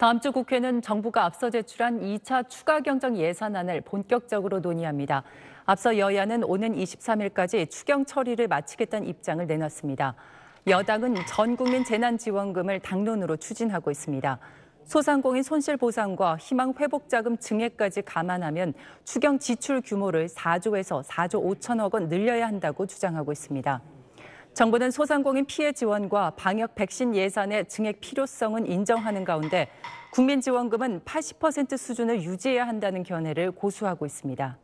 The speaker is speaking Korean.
다음 주 국회는 정부가 앞서 제출한 2차 추가 경정 예산안을 본격적으로 논의합니다. 앞서 여야는 오는 23일까지 추경 처리를 마치겠다는 입장을 내놨습니다. 여당은 전 국민 재난지원금을 당론으로 추진하고 있습니다. 소상공인 손실보상과 희망회복자금 증액까지 감안하면 추경 지출 규모를 4조에서 4조 5천억 원 늘려야 한다고 주장하고 있습니다. 정부는 소상공인 피해 지원과 방역 백신 예산의 증액 필요성은 인정하는 가운데 국민 지원금은 80% 수준을 유지해야 한다는 견해를 고수하고 있습니다.